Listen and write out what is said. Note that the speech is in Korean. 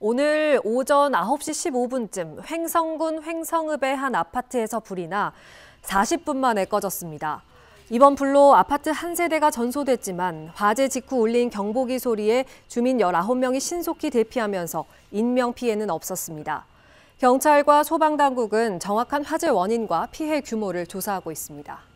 오늘 오전 9시 15분쯤 횡성군 횡성읍의 한 아파트에서 불이 나 40분 만에 꺼졌습니다. 이번 불로 아파트 한 세대가 전소됐지만 화재 직후 울린 경보기 소리에 주민 19명이 신속히 대피하면서 인명피해는 없었습니다. 경찰과 소방당국은 정확한 화재 원인과 피해 규모를 조사하고 있습니다.